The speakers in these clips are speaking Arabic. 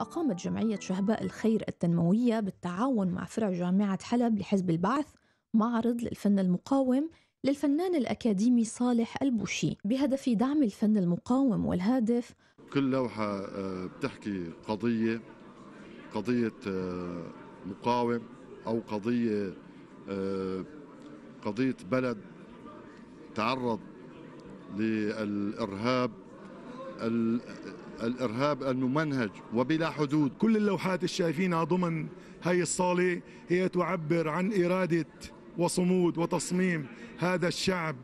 أقامت جمعية شهباء الخير التنموية بالتعاون مع فرع جامعة حلب لحزب البعث معرض للفن المقاوم للفنان الأكاديمي صالح البوشي بهدف دعم الفن المقاوم والهادف كل لوحة آه، بتحكي قضية قضية آه، مقاوم أو قضية آه، قضية بلد تعرض للإرهاب الإرهاب الممنهج وبلا حدود كل اللوحات الشايفينها ضمن هي الصالة هي تعبر عن إرادة وصمود وتصميم هذا الشعب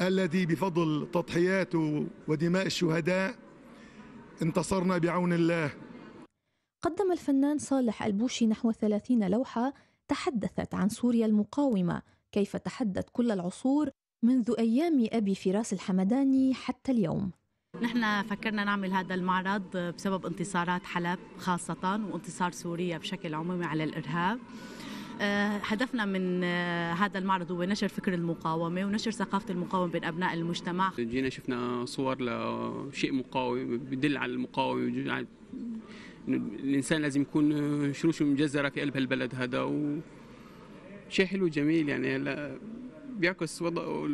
الذي بفضل تضحياته ودماء الشهداء انتصرنا بعون الله قدم الفنان صالح البوشي نحو 30 لوحة تحدثت عن سوريا المقاومة كيف تحدت كل العصور منذ أيام أبي فراس الحمداني حتى اليوم نحن فكرنا نعمل هذا المعرض بسبب انتصارات حلب خاصة وانتصار سوريا بشكل عمومي على الإرهاب آه، هدفنا من آه، هذا المعرض هو نشر فكر المقاومه ونشر ثقافه المقاومه بين ابناء المجتمع جينا شفنا صور لشيء مقاوم بدل على المقاومه الانسان لازم يكون آه، شروش مجزره في قلب هالبلد هذا وشيء حلو جميل يعني هلا بيعكس وضع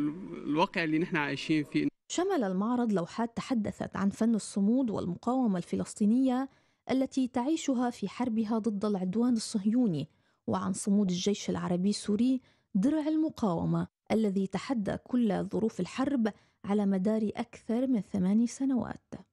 الواقع اللي نحن عايشين فيه شمل المعرض لوحات تحدثت عن فن الصمود والمقاومة الفلسطينية التي تعيشها في حربها ضد العدوان الصهيوني وعن صمود الجيش العربي السوري درع المقاومة الذي تحدى كل ظروف الحرب على مدار أكثر من ثماني سنوات